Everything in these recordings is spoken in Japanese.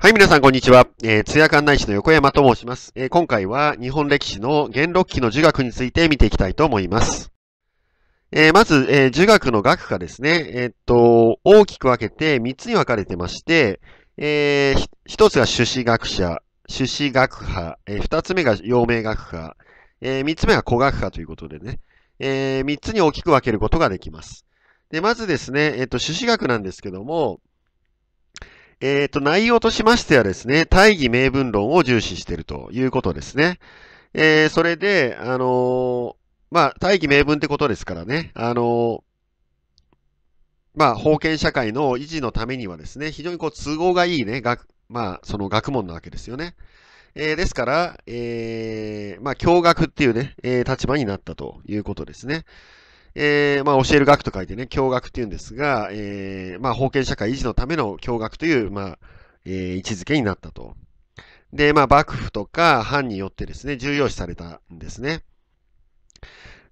はい、皆さん、こんにちは。えー、津屋館内市の横山と申します。えー、今回は日本歴史の元禄期の儒学について見ていきたいと思います。えー、まず、えー、儒学の学科ですね。えー、っと、大きく分けて3つに分かれてまして、えー、1つが朱子学者、朱子学派、えー、2つ目が陽明学派、えー、3つ目が古学派ということでね、えー、3つに大きく分けることができます。で、まずですね、えー、っと、朱子学なんですけども、えっ、ー、と、内容としましてはですね、大義名分論を重視しているということですね。えー、それで、あのー、まあ、大義名分ってことですからね、あのまあ、封建社会の維持のためにはですね、非常にこう都合がいいね、学、まあ、その学問なわけですよね。えー、ですから、えー、まあ、教学っていうね、えー、立場になったということですね。えー、まあ、教える学と書いてね、教学っていうんですが、えー、まあ、封建社会維持のための教学という、まあ、えー、位置づけになったと。で、まあ、幕府とか藩によってですね、重要視されたんですね。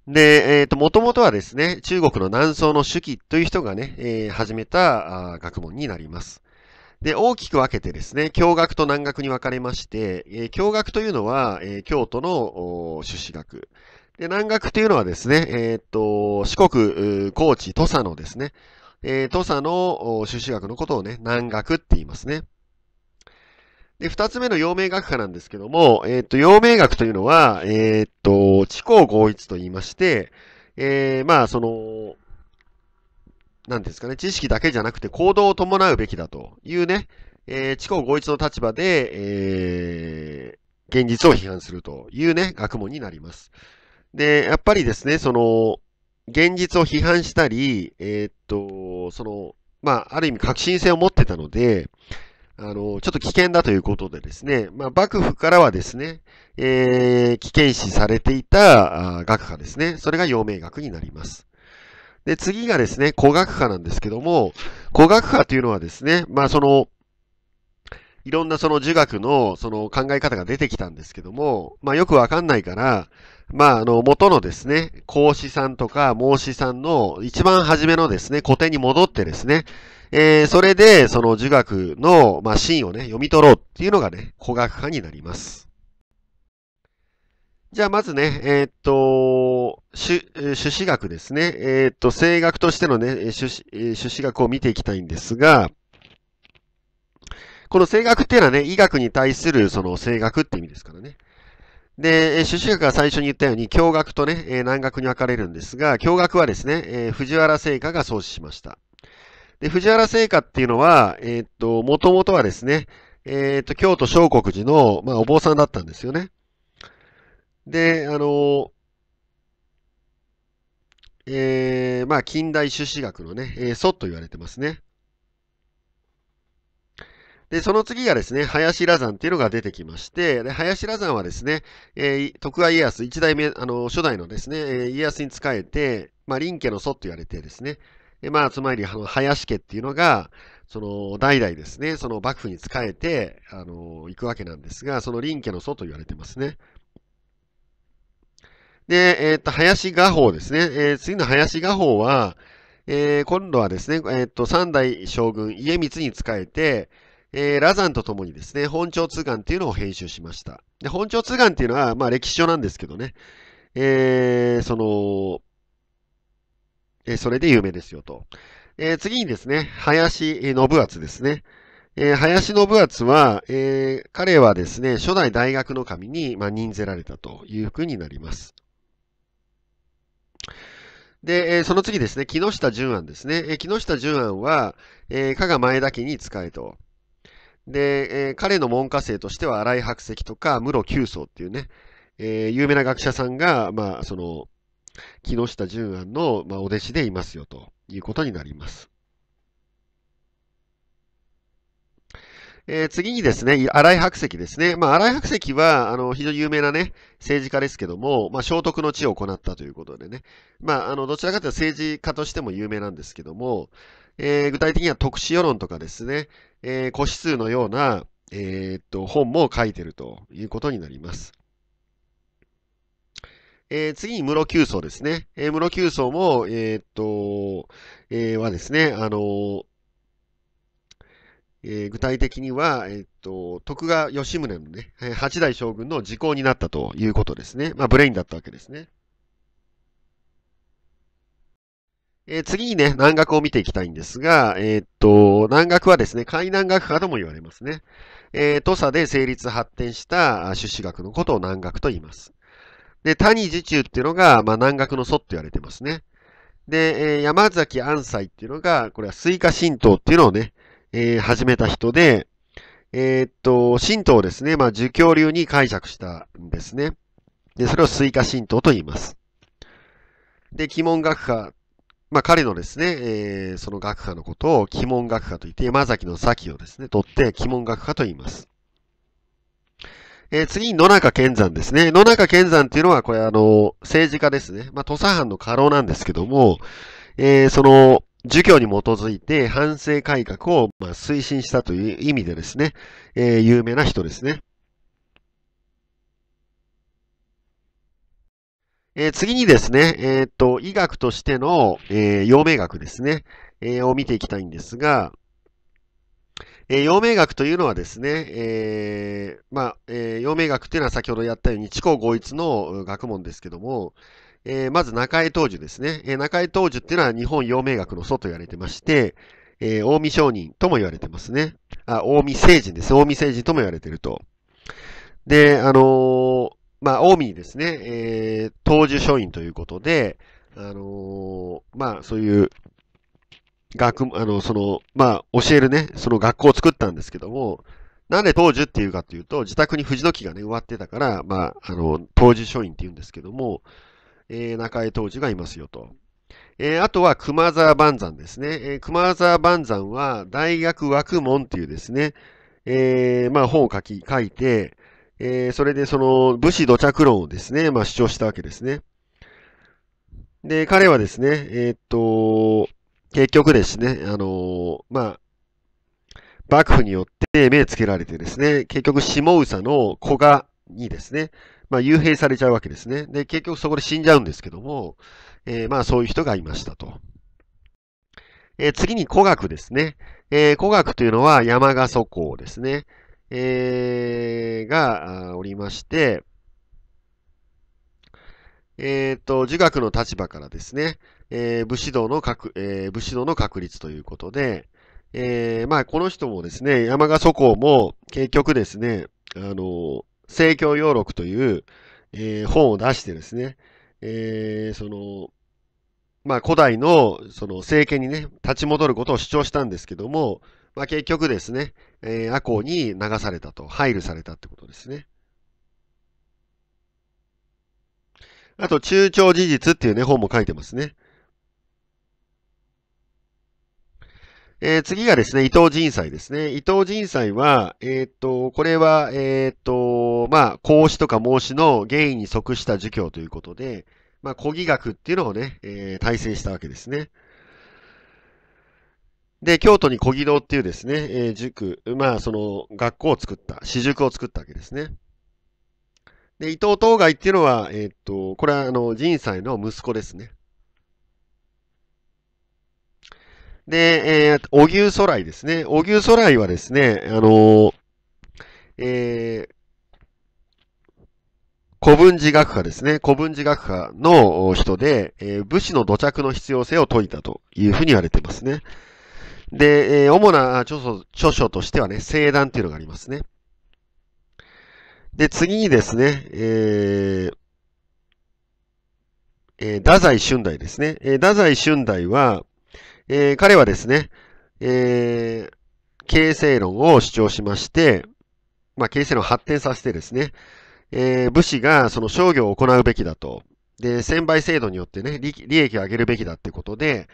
で、えっ、ー、と、もともとはですね、中国の南宋の主記という人がね、えー、始めたあ学問になります。で、大きく分けてですね、教学と南学に分かれまして、えー、教学というのは、えー、京都の朱子学。で、南学というのはですね、えー、っと、四国、高知、土佐のですね、えー、土佐の修士学のことをね、南学って言いますね。で、二つ目の陽明学科なんですけども、えー、っと、陽明学というのは、えー、っと、地高合一と言いまして、えまあ、その、なんですかね、知識だけじゃなくて行動を伴うべきだというね、えー、地高合一の立場で、えー、現実を批判するというね、学問になります。で、やっぱりですね、その、現実を批判したり、えー、っと、その、まあ、ある意味革新性を持ってたので、あの、ちょっと危険だということでですね、まあ、幕府からはですね、えー、危険視されていた学派ですね、それが陽明学になります。で、次がですね、古学派なんですけども、古学派というのはですね、まあ、その、いろんなその儒学のその考え方が出てきたんですけども、まあよくわかんないから、まああの元のですね、孔子さんとか孟子さんの一番初めのですね、古典に戻ってですね、えー、それでその儒学の、まあ、真をね、読み取ろうっていうのがね、古学派になります。じゃあまずね、えー、っと、朱子学ですね。えー、っと、声楽としてのね、朱子学を見ていきたいんですが、この声楽っていうのはね、医学に対するその声楽って意味ですからね。で、朱子学が最初に言ったように、教学とね、え南学に分かれるんですが、教学はですね、えー、藤原聖歌が創始しました。で、藤原聖歌っていうのは、えー、っと、もともとはですね、えー、っと、京都小国寺の、まあ、お坊さんだったんですよね。で、あのえー、まあ、近代朱子学のね、え祖と言われてますね。で、その次がですね、林羅山っていうのが出てきまして、で林羅山はですね、えー、徳川家康、一代目、あの、初代のですね、家康に仕えて、まあ、林家の祖と言われてですね、でまあ、つまり、あの、林家っていうのが、その、代々ですね、その幕府に仕えて、あの、行くわけなんですが、その林家の祖と言われてますね。で、えっ、と、林画法ですね。えー、次の林画法は、えー、今度はですね、えっ、と、三代将軍家光に仕えて、えー、ザンとともにですね、本庁通貫っていうのを編集しました。で、本庁通貫っていうのは、まあ歴史書なんですけどね、えー、その、えー、それで有名ですよと。えー、次にですね、林信厚ですね。えー、林信厚は、えー、彼はですね、初代大学の神に、まあ、任ぜられたというふうになります。で、えその次ですね、木下淳庵ですね。え木下淳庵は、え加賀前田家に仕えと。で、えー、彼の門下生としては新井白石とか室九宗っていうね、えー、有名な学者さんが、まあ、その、木下淳安の、まあ、お弟子でいますよということになります。えー、次にですね、新井白石ですね。まあ、新井白石は、あの、非常に有名なね、政治家ですけども、まあ、聖徳の地を行ったということでね。まあ、あの、どちらかというと政治家としても有名なんですけども、えー、具体的には特殊世論とかですね、えー、個指数のような、えー、っと本も書いてるということになります。えー、次に室九層ですね。えー、室九層も、えー、っと、えー、はですね、あのえー、具体的には、えっと、徳川吉宗のね、八代将軍の時効になったということですね。まあ、ブレインだったわけですね。えー、次にね、南学を見ていきたいんですが、えー、っと、南学はですね、海南学派とも言われますね。えー、土佐で成立発展した朱子学のことを南学と言います。で、谷自中っていうのが、まあ、南学の祖って言われてますね。で、えー、山崎安斎っていうのが、これは水化神道っていうのをね、えー、始めた人で、えー、っと、神道をですね、まあ、儒教流に解釈したんですね。で、それを水化神道と言います。で、鬼門学派まあ、彼のですね、えー、その学科のことを鬼門学科と言って、山崎の先をですね、取って鬼門学科と言います。えー、次に野中健山ですね。野中健山っていうのは、これあの、政治家ですね。まあ、土佐藩の家老なんですけども、えー、その、儒教に基づいて反省改革を、ま推進したという意味でですね、え有名な人ですね。えー、次にですね、えっ、と、医学としての、えー、陽明学ですね、えを見ていきたいんですが、え陽明学というのはですね、えまあ、え陽明学というのは先ほどやったように、地方合一の学問ですけども、えまず中江東樹ですね。え中江東樹っていうのは日本陽明学の祖と言われてまして、え近江商人とも言われてますね。あ、近江聖人です。近江聖人とも言われてると。で、あのまあ、近江ですね、えー、当時書院ということで、あのー、まあ、そういう、学、あの、その、まあ、教えるね、その学校を作ったんですけども、なんで当時っていうかというと、自宅に藤の木がね、植わってたから、まあ、あの、当時書院って言うんですけども、えー、中江当時がいますよと。えー、あとは熊沢万山ですね。えー、熊沢万山は、大学枠門っていうですね、えー、まあ、本を書き、書いて、えー、それでその武士土着論をですね、まあ、主張したわけですね。で、彼はですね、えー、っと、結局ですね、あのまあ、幕府によって目つけられてですね、結局下総の古賀にですね、まあ、幽閉されちゃうわけですね。で、結局そこで死んじゃうんですけども、えー、まあそういう人がいましたと。えー、次に古学ですね。えー、古学というのは山賀祖公ですね。えー、がおりまして、えっ、ー、と、儒学の立場からですね、えー、武士道の確、えー、武士道の確立ということで、えー、まあ、この人もですね、山賀祖公も結局ですね、あの、政教要録という、えー、本を出してですね、えー、その、まあ、古代の、その、政権にね、立ち戻ることを主張したんですけども、まあ、結局ですね、えー、アコに流されたと、配慮されたってことですね。あと、中長事実っていうね、本も書いてますね。えー、次がですね、伊藤仁斎ですね。伊藤仁斎は、えー、っと、これは、えー、っと、まあ、孔子とか孟子の原因に即した儒教ということで、まあ、古義学っていうのをね、えー、体制したわけですね。で、京都に小木堂っていうですね、えー、塾、まあ、その、学校を作った、私塾を作ったわけですね。で、伊藤東海っていうのは、えー、っと、これは、あの、仁斎の息子ですね。で、えー、おぎゅうそらいですね。おぎゅうそらいはですね、あのー、えー、古文字学科ですね。古文字学科の人で、えー、武士の土着の必要性を説いたというふうに言われてますね。で、えー、主な著書著書としてはね、聖談っていうのがありますね。で、次にですね、えー、えー、太宰春代ですね。えー、太宰春代は、えー、彼はですね、えー、形成論を主張しまして、まあ、形成論を発展させてですね、えー、武士がその商業を行うべきだと。で、専売制度によってね、利益を上げるべきだってことで、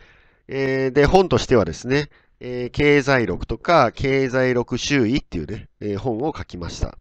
えー、で、本としてはですね、え経済録とか、経済録周囲っていうね、え本を書きました。